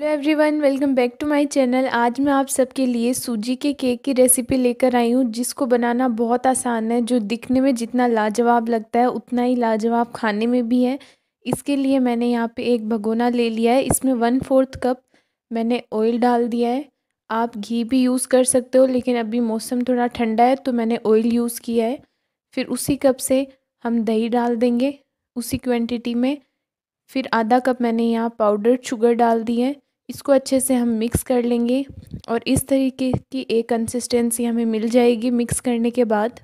hello everyone welcome back to my channel आज मैं आप सबके लिए सूजी के केक की रेसिपी लेकर आई हूँ जिसको बनाना बहुत आसान है जो दिखने में जितना लाजवाब लगता है उतना ही लाजवाब खाने में भी है इसके लिए मैंने यहाँ पे एक भगोना ले लिया है इसमें वन फोर्थ कप मैंने ऑयल डाल दिया है आप घी भी यूज़ कर सकते हो लेकिन अभी मौसम थोड़ा ठंडा है तो मैंने ऑयल यूज़ किया है फिर उसी कप से हम दही डाल देंगे उसी क्वान्टिटी में फिर आधा कप मैंने यहाँ पाउडर शुगर डाल दी है इसको अच्छे से हम मिक्स कर लेंगे और इस तरीके की एक कंसिस्टेंसी हमें मिल जाएगी मिक्स करने के बाद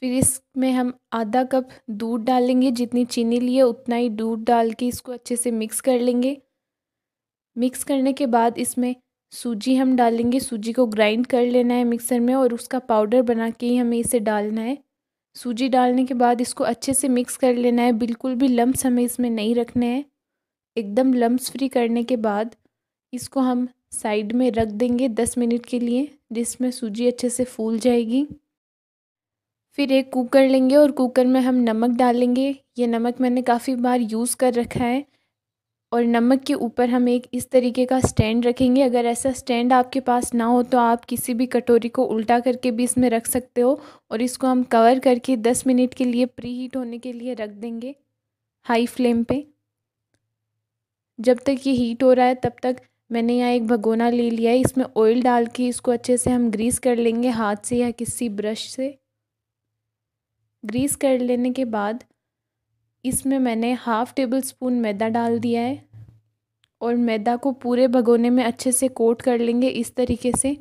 फिर इसमें हम आधा कप दूध डालेंगे जितनी चीनी लिए उतना ही दूध डाल के इसको अच्छे से मिक्स कर लेंगे मिक्स करने के बाद इसमें सूजी हम डालेंगे सूजी को ग्राइंड कर लेना है मिक्सर में और उसका पाउडर बना के ही हमें इसे डालना है सूजी डालने के बाद इसको अच्छे से मिक्स कर लेना है बिल्कुल भी लम्ब हमें इसमें नहीं रखने हैं एकदम लम्ब फ्री करने के बाद इसको हम साइड में रख देंगे दस मिनट के लिए जिसमें सूजी अच्छे से फूल जाएगी फिर एक कुकर लेंगे और कुकर में हम नमक डालेंगे ये नमक मैंने काफ़ी बार यूज़ कर रखा है और नमक के ऊपर हम एक इस तरीके का स्टैंड रखेंगे अगर ऐसा स्टैंड आपके पास ना हो तो आप किसी भी कटोरी को उल्टा करके भी इसमें रख सकते हो और इसको हम कवर करके 10 मिनट के लिए प्री हीट होने के लिए रख देंगे हाई फ्लेम पे जब तक ये हीट हो रहा है तब तक मैंने यहाँ एक भगोना ले लिया है इसमें ऑयल डाल के इसको अच्छे से हम ग्रीस कर लेंगे हाथ से या किसी ब्रश से ग्रीस कर लेने के बाद इसमें मैंने हाफ़ टेबल स्पून मैदा डाल दिया है और मैदा को पूरे भगोने में अच्छे से कोट कर लेंगे इस तरीके से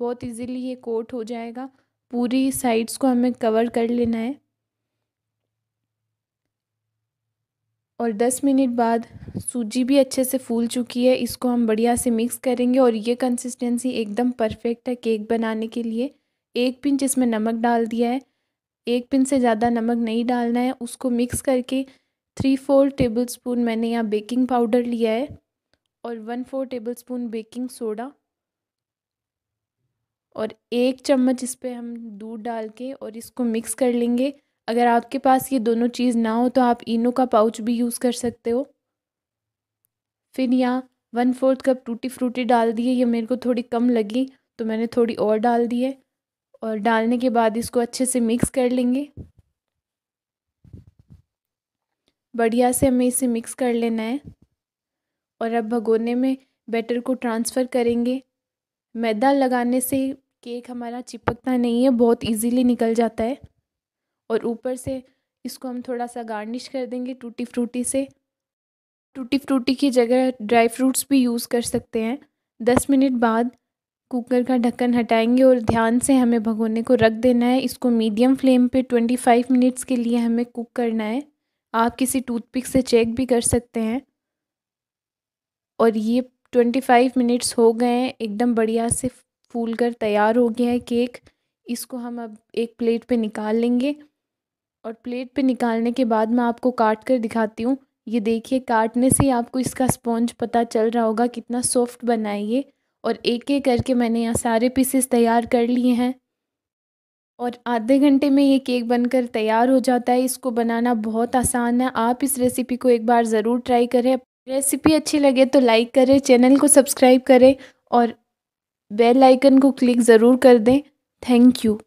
बहुत इजीली ये कोट हो जाएगा पूरी साइड्स को हमें कवर कर लेना है और दस मिनट बाद सूजी भी अच्छे से फूल चुकी है इसको हम बढ़िया से मिक्स करेंगे और ये कंसिस्टेंसी एकदम परफेक्ट है केक बनाने के लिए एक पिंच इसमें नमक डाल दिया है एक पिन से ज़्यादा नमक नहीं डालना है उसको मिक्स करके थ्री फोर टेबल स्पून मैंने यहाँ बेकिंग पाउडर लिया है और one four tablespoon baking soda और एक चम्मच इस पर हम दूध डाल के और इसको मिक्स कर लेंगे अगर आपके पास ये दोनों चीज़ ना हो तो आप इनो का पाउच भी यूज़ कर सकते हो फिर यहाँ one fourth cup tutti frutti डाल दिए ये मेरे को थोड़ी कम लगी तो मैंने थोड़ी और डाल दी है और डालने के बाद इसको अच्छे से मिक्स कर लेंगे बढ़िया से हमें इसे मिक्स कर लेना है और अब भगोने में बैटर को ट्रांसफ़र करेंगे मैदा लगाने से केक हमारा चिपकता नहीं है बहुत इजीली निकल जाता है और ऊपर से इसको हम थोड़ा सा गार्निश कर देंगे टूटी फ्रूटी से टूटी फ्रूटी की जगह ड्राई फ्रूट्स भी यूज़ कर सकते हैं दस मिनट बाद कुकर का ढक्कन हटाएंगे और ध्यान से हमें भगोने को रख देना है इसको मीडियम फ्लेम पे ट्वेंटी फाइव मिनट्स के लिए हमें कुक करना है आप किसी टूथपिक से चेक भी कर सकते हैं और ये ट्वेंटी फाइव मिनट्स हो गए हैं एकदम बढ़िया से फूल कर तैयार हो गया है केक इसको हम अब एक प्लेट पे निकाल लेंगे और प्लेट पे निकालने के बाद मैं आपको काट कर दिखाती हूँ ये देखिए काटने से ही आपको इसका स्पॉन्ज पता चल रहा होगा कितना सॉफ्ट बना है ये और एक एक करके मैंने यहाँ सारे पीसेस तैयार कर लिए हैं और आधे घंटे में ये केक बनकर तैयार हो जाता है इसको बनाना बहुत आसान है आप इस रेसिपी को एक बार ज़रूर ट्राई करें रेसिपी अच्छी लगे तो लाइक करें चैनल को सब्सक्राइब करें और बेल आइकन को क्लिक ज़रूर कर दें थैंक यू